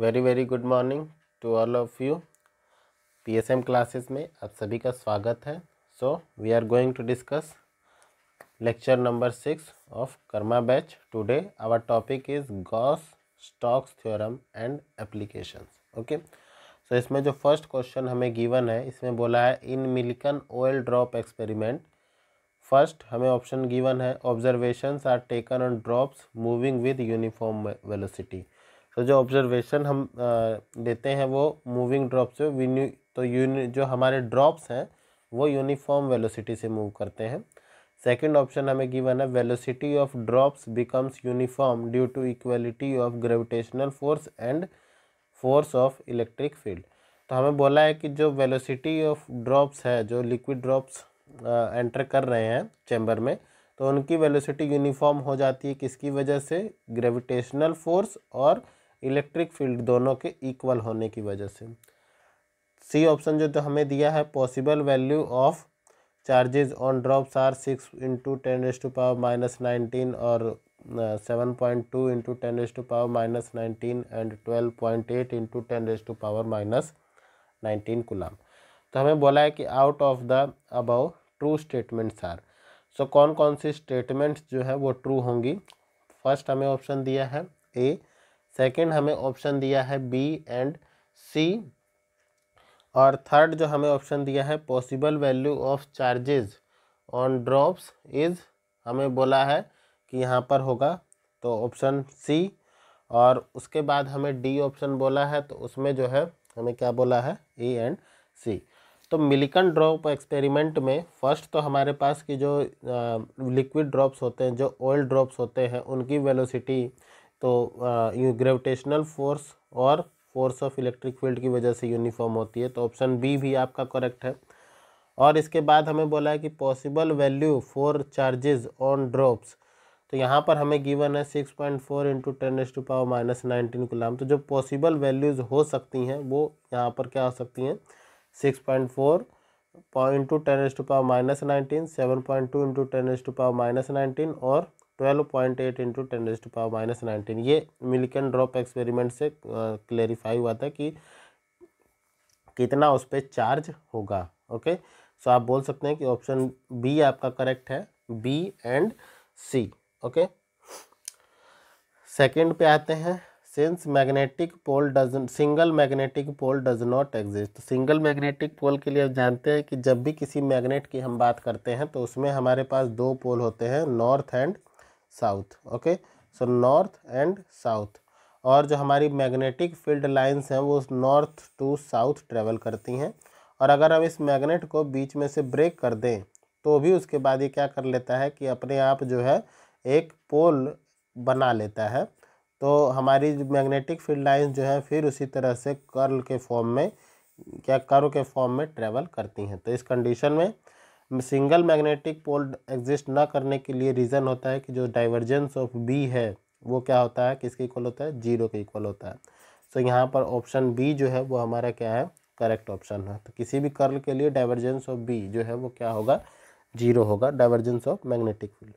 Very very good morning to all of you PSM classes में आप सभी का स्वागत है so we are going to discuss lecture number six of Karma batch today our topic is Gauss Stokes theorem and applications okay so इसमें जो first question हमें given है इसमें बोला है in Millikan oil drop experiment first हमें option given है observations are taken on drops moving with uniform velocity तो जो ऑब्जर्वेशन हम देते हैं वो मूविंग ड्रॉप से विन्यू तो यूनि जो हमारे ड्रॉप्स हैं वो यूनिफॉर्म वेलोसिटी से मूव करते हैं सेकंड ऑप्शन हमें गिवन है velocity of drops becomes uniform due to equality of gravitational force and force of electric field तो हमें बोला है कि जो वेलोसिटी ऑफ ड्रॉप्स है जो लिक्विड ड्रॉप्स एंटर कर रहे हैं चैम्बर में तो उनकी वेलोसिटी यूनिफॉर्म हो जाती है किसकी वजह से ग्रेविटेशनल फोर्स और इलेक्ट्रिक फील्ड दोनों के इक्वल होने की वजह से सी ऑप्शन जो तो हमें दिया है possible value of charges on drops are six into ten raise to power minus nineteen और seven point two into ten raise to power minus nineteen and twelve point eight into ten raise to power minus nineteen coulomb तो हमें बोला है कि out of the above true statements are so कौन कौन सी statements जो है वो ट्रू होंगी फर्स्ट हमें ऑप्शन दिया है ए सेकंड हमें ऑप्शन दिया है बी एंड सी और थर्ड जो हमें ऑप्शन दिया है possible value of charges on drops is हमें बोला है कि यहाँ पर होगा तो ऑप्शन सी और उसके बाद हमें डी ऑप्शन बोला है तो उसमें जो है हमें क्या बोला है ई एंड सी तो मिलिकन ड्रॉप एक्सपेरिमेंट में फर्स्ट तो हमारे पास की जो लिक्विड ड्रॉप्स होते हैं जो ऑयल ड्रॉप्स होते हैं उनकी वेलोसिटी तो यू ग्रेविटेशनल फोर्स और फोर्स ऑफ इलेक्ट्रिक फील्ड की वजह से यूनिफॉर्म होती है तो ऑप्शन बी भी आपका करेक्ट है और इसके बाद हमें बोला है कि possible value for charges on drops तो यहाँ पर हमें गिवन है six point four into ten raise to power minus nineteen coulomb तो जो पॉसिबल वैल्यूज़ हो सकती हैं वो यहाँ पर क्या हो सकती हैं six point four into ten raise to power minus nineteen seven point two into ten raise to power minus nineteen और twelve point eight into ten raise to power minus nineteen ये मिलिकन ड्रॉप एक्सपेरिमेंट से clarify हुआ था कि कितना उस पर charge होगा ओके सो आप बोल सकते हैं कि ऑप्शन बी आपका करेक्ट है B and C okay second पे आते हैं since magnetic pole does single magnetic pole does not exist single magnetic pole के लिए जानते हैं कि जब भी किसी मैग्नेट की हम बात करते हैं तो उसमें हमारे पास दो पोल होते हैं north and south okay so north and south और जो हमारी मैग्नेटिक फील्ड लाइंस हैं वो नॉर्थ टू साउथ ट्रेवल करती हैं और अगर हम इस मैग्नेट को बीच में से ब्रेक कर दें तो भी उसके बाद ये क्या कर लेता है कि अपने आप जो है एक पोल बना लेता है तो हमारी मैग्नेटिक फील्ड लाइंस जो है फिर उसी तरह से कर्ल के फॉर्म में क्या कर्व के फॉर्म में ट्रेवल करती हैं तो इस कंडीशन में सिंगल मैग्नेटिक पोल एग्जिस्ट ना करने के लिए रीज़न होता है कि जो डाइवर्जेंस ऑफ बी है वो क्या होता है किसके इक्वल होता है जीरो के इक्वल होता है सो so, यहाँ पर ऑप्शन बी जो है वो हमारा क्या है करेक्ट ऑप्शन है तो किसी भी कर्ल के लिए डाइवर्जेंस ऑफ बी जो है वो क्या होगा जीरो होगा divergence of magnetic field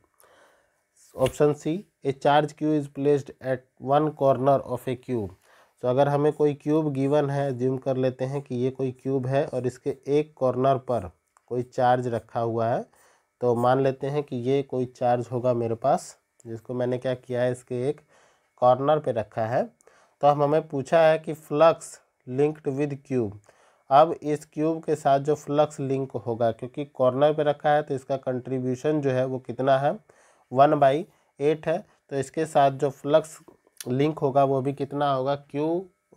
option C a charge q is placed at one corner of a cube तो अगर हमें कोई क्यूब गिवन है ज्यूम कर लेते हैं कि ये कोई क्यूब है और इसके एक कॉर्नर पर कोई चार्ज रखा हुआ है तो मान लेते हैं कि ये कोई चार्ज होगा मेरे पास जिसको मैंने क्या किया है इसके एक कॉर्नर पे रखा है तो अब हमें पूछा है कि फ्लक्स लिंक्ड विद क्यूब अब इस क्यूब के साथ जो फ्लक्स लिंक होगा क्योंकि कॉर्नर पे रखा है तो इसका कंट्रीब्यूशन जो है वो कितना है वन बाई एट है तो इसके साथ जो फ्लक्स लिंक होगा वो भी कितना होगा क्यू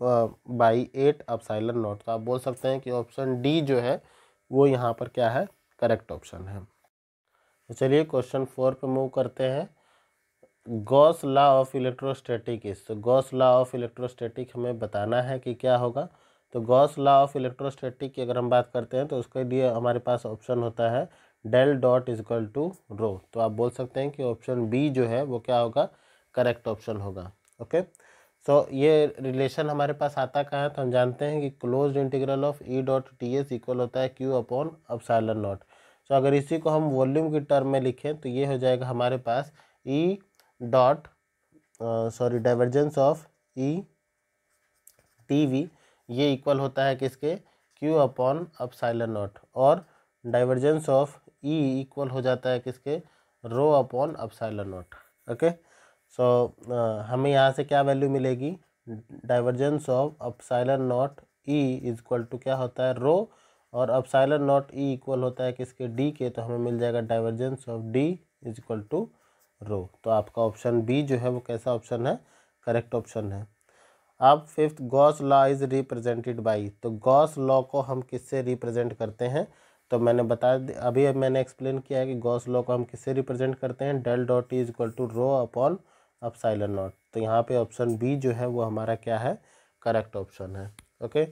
बाई एट अब नोट तो आप बोल सकते हैं कि ऑप्शन डी जो है वो यहाँ पर क्या है करेक्ट ऑप्शन है तो चलिए क्वेश्चन फोर पे मूव करते हैं गॉस लॉ ऑफ इलेक्ट्रोस्टैटिक इस तो गॉस लॉ ऑफ इलेक्ट्रोस्टैटिक हमें बताना है कि क्या होगा तो गॉस लॉ ऑफ इलेक्ट्रोस्टैटिक की अगर हम बात करते हैं तो उसके लिए हमारे पास ऑप्शन होता है del dot is equal to rho तो आप बोल सकते हैं कि ऑप्शन बी जो है वो क्या होगा करेक्ट ऑप्शन होगा ओके okay? सो so, ये रिलेशन हमारे पास आता कहाँ है तो हम जानते हैं कि closed integral of E dot d s equal होता है q upon epsilon naught so अगर इसी को हम वॉल्यूम की टर्म में लिखें तो ये हो जाएगा हमारे पास E dot sorry divergence of E d V ये इक्वल होता है किसके क्यू अपॉन अपसाइलन नॉट और डाइवर्जेंस ऑफ ई इक्वल हो जाता है किसके rho upon epsilon naught okay so so, uh, हमें यहाँ से क्या वैल्यू मिलेगी divergence of epsilon naught E is equal to क्या होता है रो और अपसाइलर नॉट ई इक्वल होता है किसके डी के तो हमें मिल जाएगा divergence of D is equal to rho तो आपका ऑप्शन बी जो है वो कैसा ऑप्शन है करेक्ट ऑप्शन है अब fifth Gauss law is represented by तो गॉस लॉ को हम किससे रिप्रेजेंट करते हैं तो मैंने बता अभी मैंने एक्सप्लेन किया है कि गॉस लॉ को हम किससे रिप्रेजेंट करते हैं del dot E is equal to rho upon epsilon not तो यहाँ पे ऑप्शन बी जो है वो हमारा क्या है correct option okay so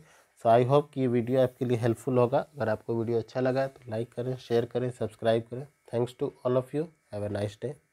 I hope होप कि ये वीडियो आपके लिए हेल्पफुल होगा अगर आपको वीडियो अच्छा लगा है तो लाइक करें शेयर करें सब्सक्राइब करें thanks to all of you have a nice day